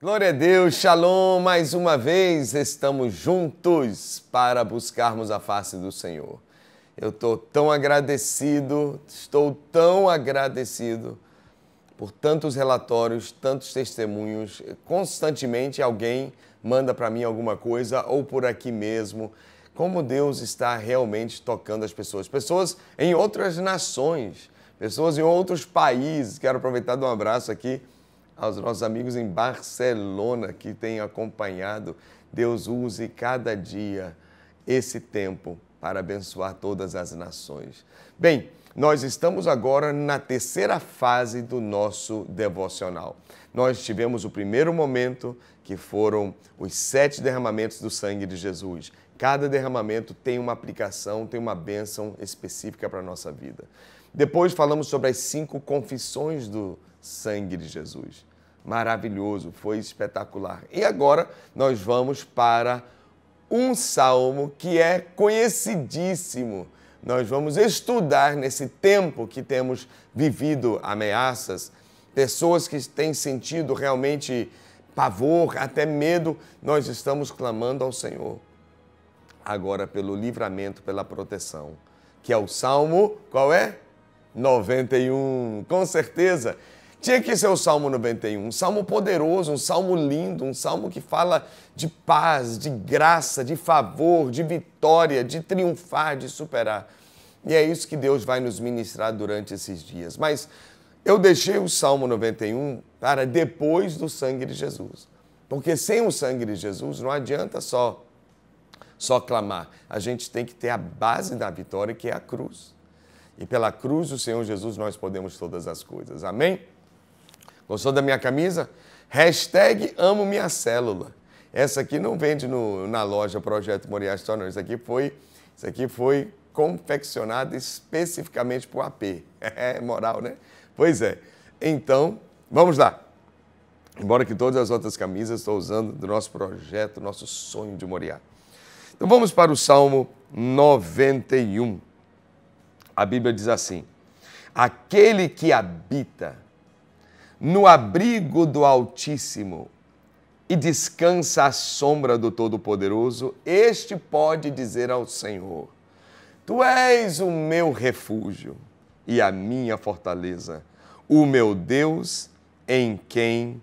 Glória a Deus, Shalom, mais uma vez estamos juntos para buscarmos a face do Senhor. Eu estou tão agradecido, estou tão agradecido por tantos relatórios, tantos testemunhos. Constantemente alguém manda para mim alguma coisa ou por aqui mesmo. Como Deus está realmente tocando as pessoas, pessoas em outras nações, pessoas em outros países. Quero aproveitar e dar um abraço aqui aos nossos amigos em Barcelona que têm acompanhado. Deus use cada dia esse tempo para abençoar todas as nações. Bem, nós estamos agora na terceira fase do nosso devocional. Nós tivemos o primeiro momento, que foram os sete derramamentos do sangue de Jesus. Cada derramamento tem uma aplicação, tem uma bênção específica para a nossa vida. Depois falamos sobre as cinco confissões do, sangue de Jesus. Maravilhoso, foi espetacular. E agora nós vamos para um salmo que é conhecidíssimo. Nós vamos estudar nesse tempo que temos vivido ameaças, pessoas que têm sentido realmente pavor, até medo, nós estamos clamando ao Senhor. Agora pelo livramento, pela proteção, que é o Salmo, qual é? 91, com certeza. Tinha que ser o Salmo 91, um salmo poderoso, um salmo lindo, um salmo que fala de paz, de graça, de favor, de vitória, de triunfar, de superar. E é isso que Deus vai nos ministrar durante esses dias. Mas eu deixei o Salmo 91 para depois do sangue de Jesus. Porque sem o sangue de Jesus não adianta só só clamar. A gente tem que ter a base da vitória, que é a cruz. E pela cruz do Senhor Jesus nós podemos todas as coisas. Amém? Gostou da minha camisa? Hashtag amo minha célula. Essa aqui não vende no, na loja Projeto Moriá Store, não. Isso aqui foi, isso aqui foi confeccionado especificamente para o AP. É moral, né? Pois é. Então, vamos lá. Embora que todas as outras camisas estou usando do nosso projeto, nosso sonho de Moriá. Então vamos para o Salmo 91. A Bíblia diz assim: Aquele que habita no abrigo do Altíssimo e descansa à sombra do Todo-Poderoso, este pode dizer ao Senhor: Tu és o meu refúgio e a minha fortaleza, o meu Deus em quem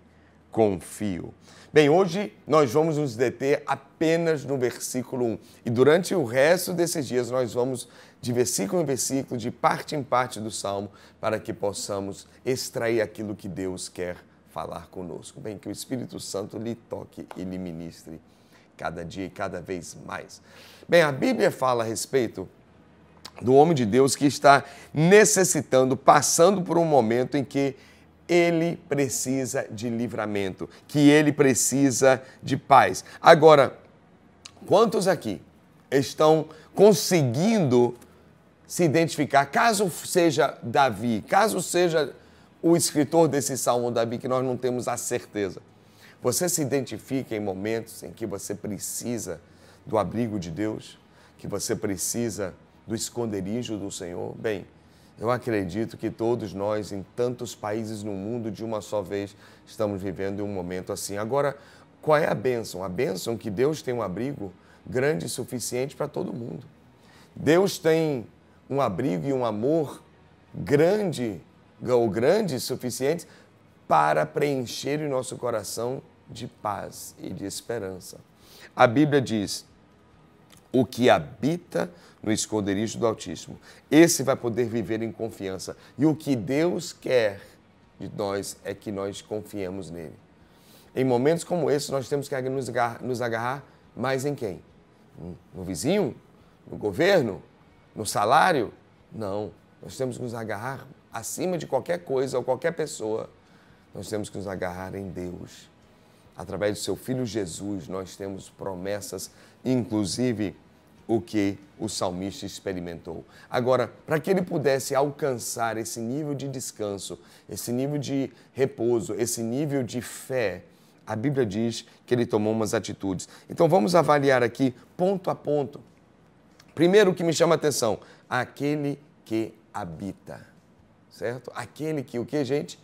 confio. Bem, hoje nós vamos nos deter apenas no versículo 1 e durante o resto desses dias nós vamos de versículo em versículo, de parte em parte do salmo, para que possamos extrair aquilo que Deus quer falar conosco. Bem, que o Espírito Santo lhe toque e lhe ministre cada dia e cada vez mais. Bem, a Bíblia fala a respeito do homem de Deus que está necessitando, passando por um momento em que ele precisa de livramento, que ele precisa de paz. Agora, quantos aqui estão conseguindo se identificar, caso seja Davi, caso seja o escritor desse salmo, Davi, que nós não temos a certeza. Você se identifica em momentos em que você precisa do abrigo de Deus, que você precisa do esconderijo do Senhor? Bem, eu acredito que todos nós, em tantos países no mundo, de uma só vez, estamos vivendo um momento assim. Agora, qual é a bênção? A bênção é que Deus tem um abrigo grande e suficiente para todo mundo. Deus tem um abrigo e um amor grande ou grandes suficientes para preencher o nosso coração de paz e de esperança. A Bíblia diz: o que habita no esconderijo do Altíssimo, esse vai poder viver em confiança. E o que Deus quer de nós é que nós confiemos nele. Em momentos como esse, nós temos que nos agarrar, nos agarrar mais em quem? No vizinho? No governo? no salário? Não. Nós temos que nos agarrar acima de qualquer coisa ou qualquer pessoa. Nós temos que nos agarrar em Deus. Através do seu filho Jesus, nós temos promessas, inclusive o que o salmista experimentou. Agora, para que ele pudesse alcançar esse nível de descanso, esse nível de repouso, esse nível de fé, a Bíblia diz que ele tomou umas atitudes. Então vamos avaliar aqui ponto a ponto Primeiro que me chama a atenção, aquele que habita. Certo? Aquele que o que, gente?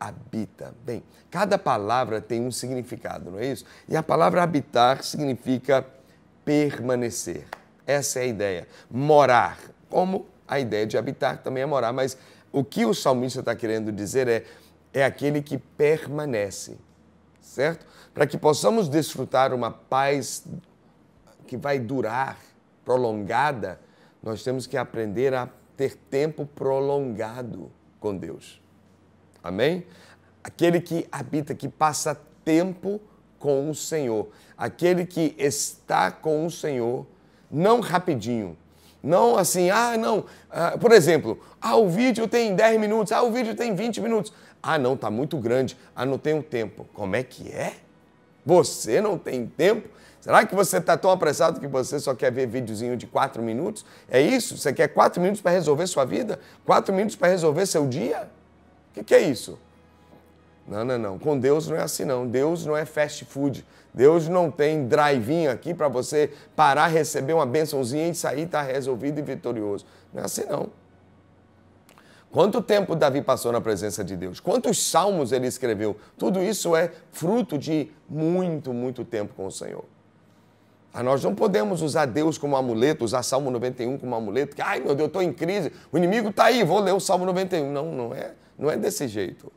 Habita. Bem, cada palavra tem um significado, não é isso? E a palavra habitar significa permanecer. Essa é a ideia. Morar. Como a ideia de habitar também é morar, mas o que o salmista está querendo dizer é, é aquele que permanece, certo? Para que possamos desfrutar uma paz que vai durar, prolongada, nós temos que aprender a ter tempo prolongado com Deus. Amém? Aquele que habita, que passa tempo com o Senhor, aquele que está com o Senhor, não rapidinho, não assim, ah, não, ah, por exemplo, ah, o vídeo tem 10 minutos, ah, o vídeo tem 20 minutos, ah, não, tá muito grande, ah, não tenho tempo. Como é que é? Você não tem tempo? Será que você está tão apressado que você só quer ver videozinho de quatro minutos? É isso? Você quer quatro minutos para resolver sua vida? Quatro minutos para resolver seu dia? O que, que é isso? Não, não, não. Com Deus não é assim, não. Deus não é fast food. Deus não tem drive-in aqui para você parar, receber uma bençãozinha e sair, tá resolvido e vitorioso. Não é assim, não. Quanto tempo Davi passou na presença de Deus? Quantos salmos ele escreveu? Tudo isso é fruto de muito, muito tempo com o Senhor. Ah, nós não podemos usar Deus como amuleto, usar Salmo 91 como amuleto, que, ai meu Deus, estou em crise, o inimigo está aí, vou ler o Salmo 91. Não, não é, não é desse jeito.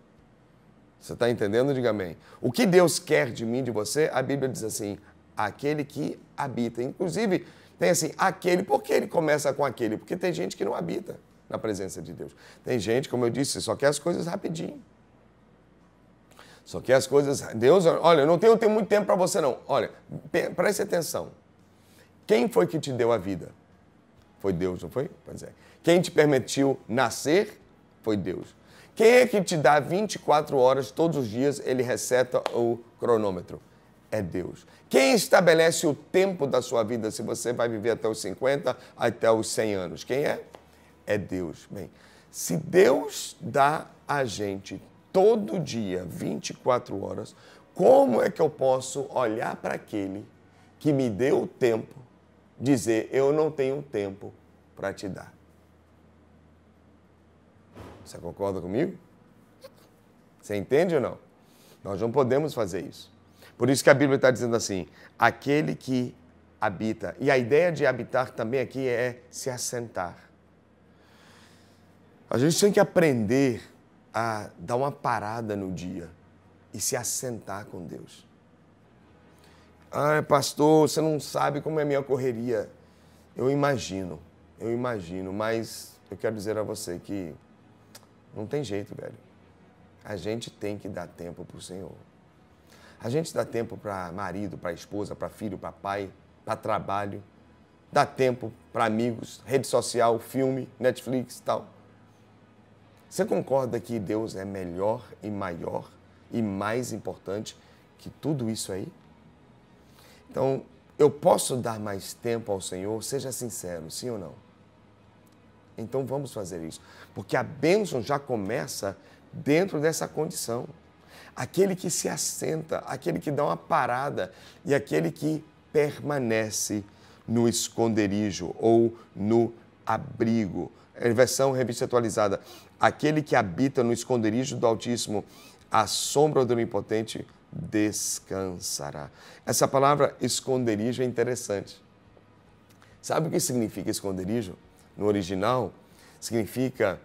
Você está entendendo? Diga amém. O que Deus quer de mim, de você, a Bíblia diz assim, aquele que habita. Inclusive, tem assim, aquele, por que ele começa com aquele? Porque tem gente que não habita na presença de Deus. Tem gente, como eu disse, só quer as coisas rapidinho. Só que as coisas. Deus, olha, eu não tenho, tenho muito tempo para você, não. Olha, preste atenção. Quem foi que te deu a vida? Foi Deus, não foi? Pois é. Quem te permitiu nascer? Foi Deus. Quem é que te dá 24 horas todos os dias? Ele reseta o cronômetro. É Deus. Quem estabelece o tempo da sua vida? Se você vai viver até os 50, até os 100 anos? Quem é? é Deus. Bem, se Deus dá a gente todo dia, 24 horas, como é que eu posso olhar para aquele que me deu o tempo, dizer: Eu não tenho tempo para te dar? Você concorda comigo? Você entende ou não? Nós não podemos fazer isso. Por isso que a Bíblia está dizendo assim: aquele que habita. E a ideia de habitar também aqui é se assentar. A gente tem que aprender a dar uma parada no dia e se assentar com Deus. Ah, pastor, você não sabe como é a minha correria. Eu imagino, eu imagino, mas eu quero dizer a você que não tem jeito, velho. A gente tem que dar tempo para o Senhor. A gente dá tempo para marido, para esposa, para filho, para pai, para trabalho. Dá tempo para amigos, rede social, filme, Netflix e tal. Você concorda que Deus é melhor e maior e mais importante que tudo isso aí? Então, eu posso dar mais tempo ao Senhor? Seja sincero, sim ou não? Então vamos fazer isso, porque a bênção já começa dentro dessa condição. Aquele que se assenta, aquele que dá uma parada e aquele que permanece no esconderijo ou no abrigo. É versão revista atualizada. Aquele que habita no esconderijo do Altíssimo, à sombra do Onipotente descansará. Essa palavra esconderijo é interessante. Sabe o que significa esconderijo? No original, significa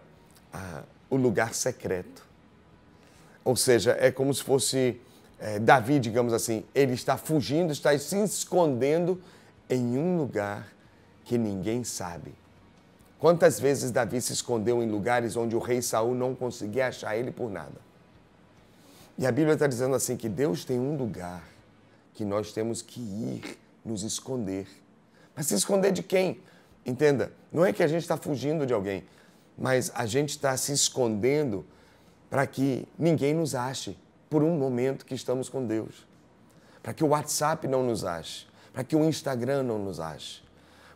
ah, o lugar secreto. Ou seja, é como se fosse é, Davi, digamos assim. Ele está fugindo, está se escondendo em um lugar que ninguém sabe. Quantas vezes Davi se escondeu em lugares onde o rei Saul não conseguia achar ele por nada? E a Bíblia está dizendo assim que Deus tem um lugar que nós temos que ir nos esconder. Mas se esconder de quem? Entenda, não é que a gente está fugindo de alguém, mas a gente está se escondendo para que ninguém nos ache por um momento que estamos com Deus. Para que o WhatsApp não nos ache, para que o Instagram não nos ache,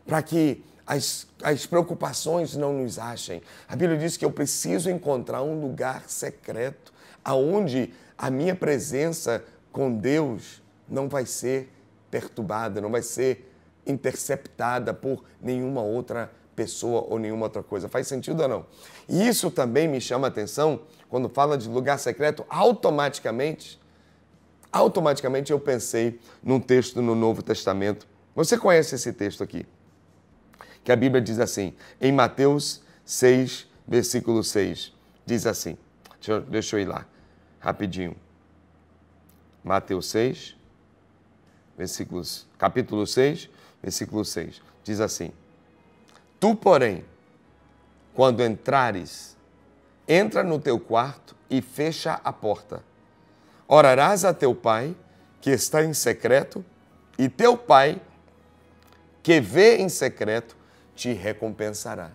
para que as, as preocupações não nos achem. A Bíblia diz que eu preciso encontrar um lugar secreto aonde a minha presença com Deus não vai ser perturbada, não vai ser interceptada por nenhuma outra pessoa ou nenhuma outra coisa. Faz sentido ou não? E isso também me chama a atenção quando fala de lugar secreto, automaticamente, automaticamente eu pensei num texto no Novo Testamento. Você conhece esse texto aqui? que a Bíblia diz assim, em Mateus 6, versículo 6, diz assim. Deixa eu, deixa eu ir lá, rapidinho. Mateus 6, versículos, capítulo 6, versículo 6. Diz assim: Tu, porém, quando entrares, entra no teu quarto e fecha a porta. Orarás a teu pai, que está em secreto, e teu pai, que vê em secreto, te recompensará.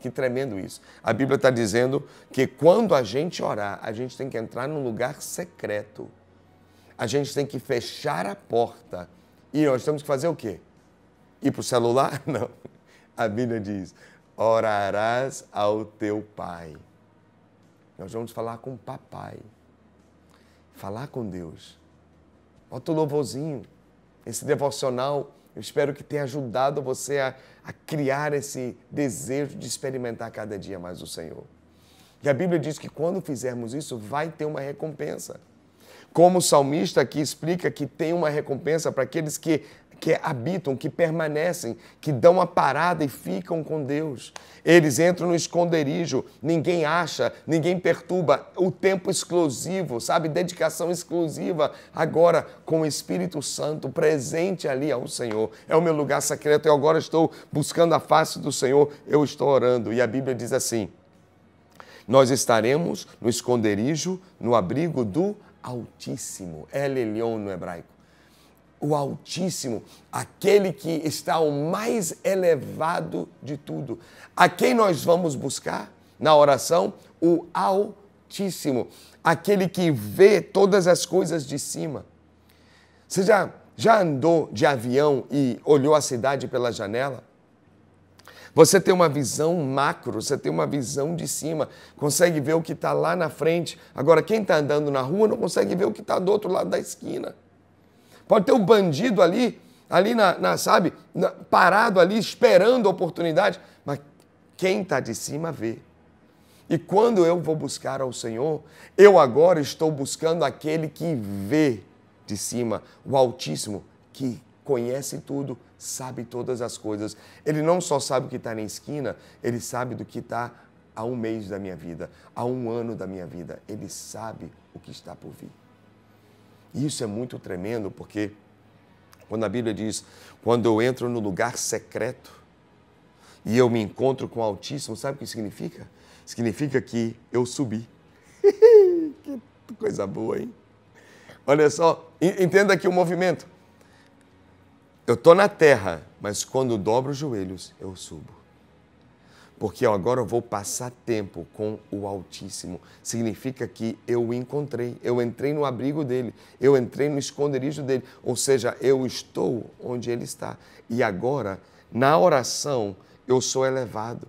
Que tremendo isso. A Bíblia está dizendo que quando a gente orar, a gente tem que entrar num lugar secreto. A gente tem que fechar a porta. E nós temos que fazer o quê? Ir para o celular? Não. A Bíblia diz: orarás ao teu pai. Nós vamos falar com o papai. Falar com Deus. Bota o louvorzinho. Esse devocional eu espero que tenha ajudado você a, a, criar esse desejo de experimentar cada dia mais o Senhor. E a Bíblia diz que quando fizermos isso, vai ter uma recompensa. Como o salmista aqui explica que tem uma recompensa para aqueles que que habitam, que permanecem, que dão a parada e ficam com Deus. Eles entram no esconderijo, ninguém acha, ninguém perturba, o tempo exclusivo, sabe? Dedicação exclusiva agora com o Espírito Santo presente ali ao Senhor. É o meu lugar secreto, eu agora estou buscando a face do Senhor, eu estou orando. E a Bíblia diz assim: Nós estaremos no esconderijo, no abrigo do Altíssimo, é El Elyon no hebraico o Altíssimo, aquele que está o mais elevado de tudo. A quem nós vamos buscar na oração? O Altíssimo, aquele que vê todas as coisas de cima. Você já, já andou de avião e olhou a cidade pela janela? Você tem uma visão macro, você tem uma visão de cima, consegue ver o que está lá na frente. Agora, quem está andando na rua não consegue ver o que está do outro lado da esquina. Pode ter um bandido ali, ali na, na sabe, na, parado ali, esperando a oportunidade. Mas quem está de cima vê. E quando eu vou buscar ao Senhor, eu agora estou buscando aquele que vê de cima, o Altíssimo, que conhece tudo, sabe todas as coisas. Ele não só sabe o que está na esquina, ele sabe do que está há um mês da minha vida, há um ano da minha vida. Ele sabe o que está por vir. Isso é muito tremendo, porque quando a Bíblia diz, quando eu entro no lugar secreto e eu me encontro com o Altíssimo, sabe o que significa? Significa que eu subi. que coisa boa, hein? Olha só, entenda aqui o movimento. Eu estou na terra, mas quando dobro os joelhos, eu subo porque agora eu vou passar tempo com o Altíssimo. Significa que eu o encontrei, eu entrei no abrigo dele, eu entrei no esconderijo dele, ou seja, eu estou onde ele está. E agora, na oração, eu sou elevado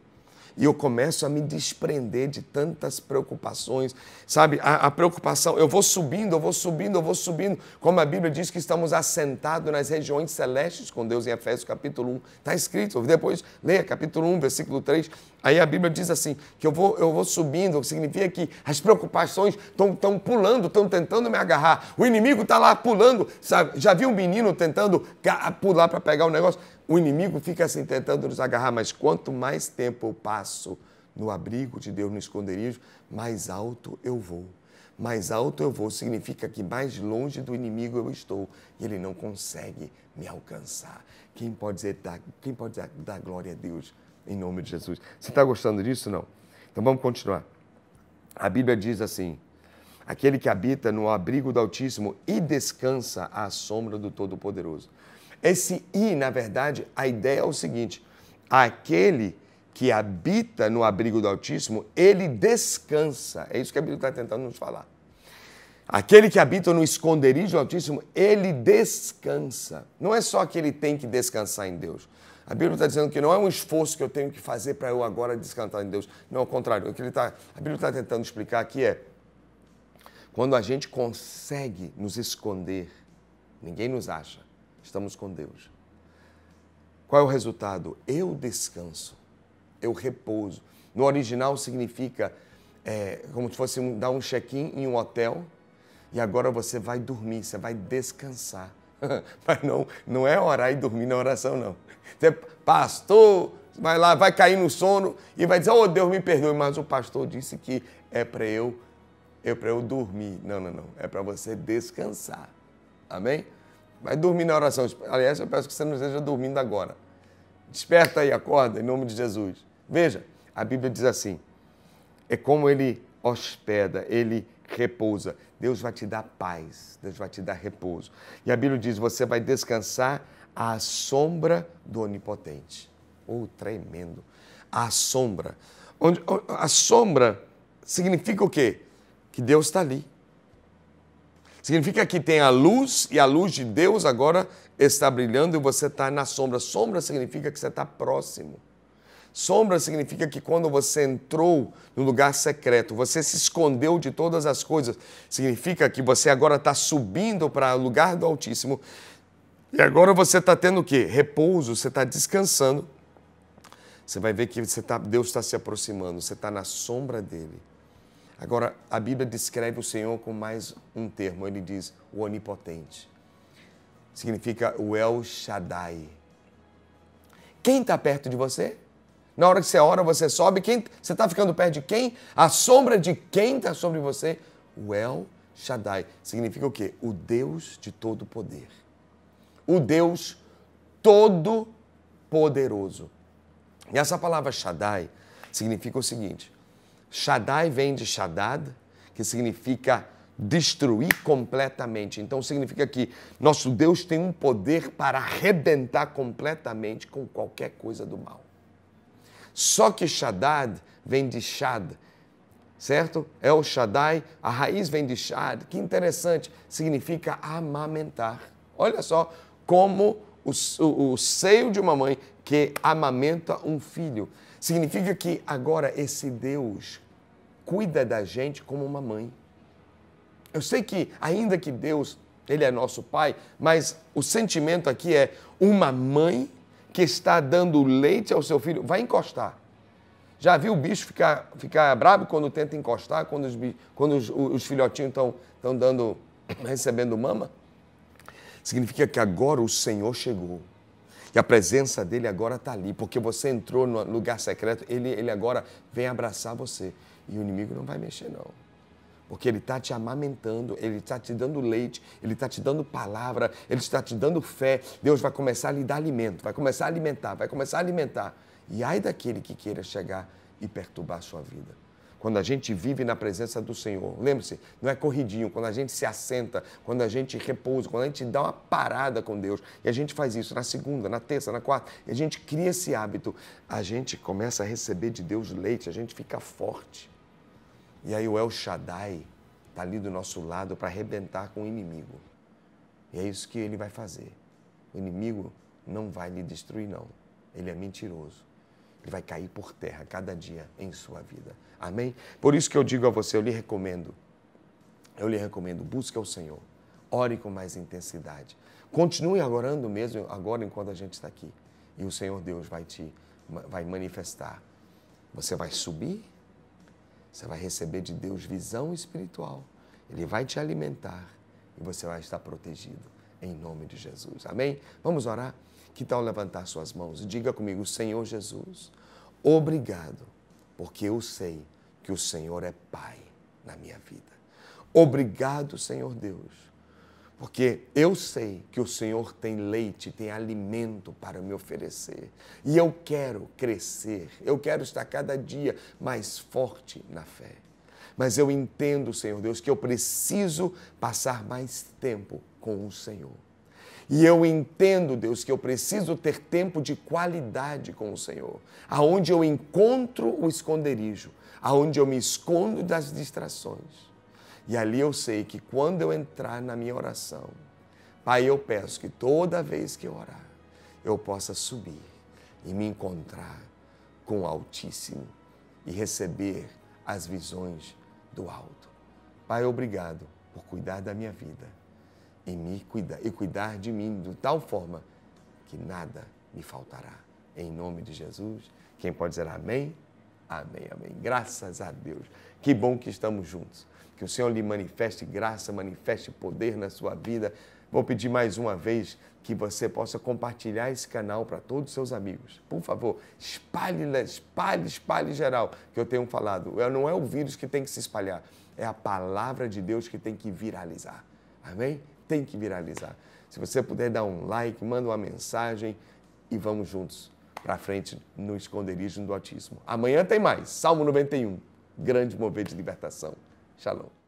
e eu começo a me desprender de tantas preocupações, sabe? A, a, preocupação, eu vou subindo, eu vou subindo, eu vou subindo, como a Bíblia diz que estamos assentados nas regiões celestes com Deus em Efésios capítulo 1, está escrito, depois leia capítulo 1, versículo 3, aí a Bíblia diz assim, que eu vou, eu vou subindo, significa que as preocupações estão pulando, estão tentando me agarrar, o inimigo está lá pulando, sabe? Já vi um menino tentando pular para pegar o negócio, o inimigo fica assim tentando nos agarrar, mas quanto mais tempo eu passo no abrigo de Deus, no esconderijo, mais alto eu vou. Mais alto eu vou significa que mais longe do inimigo eu estou e ele não consegue me alcançar. Quem pode dizer dar, quem pode dar glória a Deus em nome de Jesus? Você está gostando disso não? Então vamos continuar. A Bíblia diz assim: aquele que habita no abrigo do Altíssimo e descansa à sombra do Todo-Poderoso. Esse I, na verdade, a ideia é o seguinte: aquele que habita no abrigo do Altíssimo, ele descansa. É isso que a Bíblia está tentando nos falar. Aquele que habita no esconderijo do Altíssimo, ele descansa. Não é só que ele tem que descansar em Deus. A Bíblia está dizendo que não é um esforço que eu tenho que fazer para eu agora descansar em Deus. Não, ao contrário. O que ele tá, a Bíblia está tentando explicar aqui é quando a gente consegue nos esconder, ninguém nos acha estamos com Deus. Qual é o resultado? Eu descanso, eu repouso. No original significa é, como se fosse um, dar um check-in em um hotel e agora você vai dormir, você vai descansar. Mas não, não é orar e dormir na oração, não. Você, pastor, vai lá, vai cair no sono e vai dizer, oh Deus me perdoe, mas o pastor disse que é para eu, é para eu dormir. Não, não, não. É para você descansar. Amém? Vai dormir na oração. Aliás, eu peço que você não esteja dormindo agora. Desperta e acorda em nome de Jesus. Veja, a Bíblia diz assim: é como ele hospeda, ele repousa. Deus vai te dar paz, Deus vai te dar repouso. E a Bíblia diz: você vai descansar à sombra do Onipotente. Oh, tremendo! à sombra. Onde, a sombra significa o quê? Que Deus está ali. Significa que tem a luz e a luz de Deus agora está brilhando e você está na sombra. Sombra significa que você está próximo. Sombra significa que quando você entrou no lugar secreto, você se escondeu de todas as coisas. Significa que você agora está subindo para o lugar do Altíssimo. E agora você está tendo o quê? Repouso, você está descansando. Você vai ver que tá, Deus está se aproximando, você está na sombra dele. Agora, a Bíblia descreve o Senhor com mais um termo. Ele diz o onipotente. Significa o El Shaddai. Quem está perto de você? Na hora que você ora, você sobe. Quem, você está ficando perto de quem? A sombra de quem está sobre você? O El Shaddai. Significa o quê? O Deus de todo poder. O Deus todo poderoso. E essa palavra Shaddai significa o seguinte: Shaddai vem de Shaddad, que significa destruir completamente. Então significa que nosso Deus tem um poder para arrebentar completamente com qualquer coisa do mal. Só que Shaddad vem de Shad, certo? É o Shaddai, a raiz vem de Shad, que interessante, significa amamentar. Olha só como o, o, o seio de uma mãe que amamenta um filho Significa que agora esse Deus cuida da gente como uma mãe. Eu sei que, ainda que Deus, Ele é nosso Pai, mas o sentimento aqui é uma mãe que está dando leite ao seu filho, vai encostar. Já viu o bicho ficar, ficar bravo quando tenta encostar, quando os, quando os, os filhotinhos estão, estão dando, recebendo mama? Significa que agora o Senhor chegou. E a presença dele agora está ali, porque você entrou no lugar secreto, ele, ele agora vem abraçar você. E o inimigo não vai mexer, não. Porque ele está te amamentando, ele está te dando leite, ele está te dando palavra, ele está te dando fé. Deus vai começar a lhe dar alimento, vai começar a alimentar, vai começar a alimentar. E ai daquele que queira chegar e perturbar a sua vida quando a gente vive na presença do Senhor. Lembre-se, não é corridinho, quando a gente se assenta, quando a gente repousa, quando a gente dá uma parada com Deus, e a gente faz isso na segunda, na terça, na quarta, e a gente cria esse hábito, a gente começa a receber de Deus leite, a gente fica forte. E aí o El Shaddai está ali do nosso lado para arrebentar com o inimigo. E é isso que ele vai fazer. O inimigo não vai lhe destruir, não. Ele é mentiroso vai cair por terra cada dia em sua vida. Amém? Por isso que eu digo a você, eu lhe recomendo, eu lhe recomendo, busque o Senhor, ore com mais intensidade. Continue orando mesmo agora enquanto a gente está aqui. E o Senhor Deus vai te vai manifestar. Você vai subir, você vai receber de Deus visão espiritual. Ele vai te alimentar e você vai estar protegido em nome de Jesus. Amém? Vamos orar? Que tal levantar suas mãos e diga comigo, Senhor Jesus, obrigado, porque eu sei que o Senhor é Pai na minha vida. Obrigado, Senhor Deus, porque eu sei que o Senhor tem leite, tem alimento para me oferecer. E eu quero crescer, eu quero estar cada dia mais forte na fé. Mas eu entendo, Senhor Deus, que eu preciso passar mais tempo com o Senhor. E eu entendo, Deus, que eu preciso ter tempo de qualidade com o Senhor, aonde eu encontro o esconderijo, aonde eu me escondo das distrações. E ali eu sei que quando eu entrar na minha oração, Pai, eu peço que toda vez que eu orar, eu possa subir e me encontrar com o Altíssimo e receber as visões do alto. Pai, obrigado por cuidar da minha vida e me cuidar, e cuidar de mim de tal forma que nada me faltará. Em nome de Jesus, quem pode dizer amém? Amém, amém. Graças a Deus. Que bom que estamos juntos. Que o Senhor lhe manifeste graça, manifeste poder na sua vida. Vou pedir mais uma vez que você possa compartilhar esse canal para todos os seus amigos. Por favor, espalhe, espalhe, espalhe geral, que eu tenho falado. É, não é o vírus que tem que se espalhar, é a palavra de Deus que tem que viralizar. Amém? tem que viralizar. Se você puder dar um like, manda uma mensagem e vamos juntos para frente no esconderijo do autismo. Amanhã tem mais. Salmo 91. Grande mover de libertação. Shalom.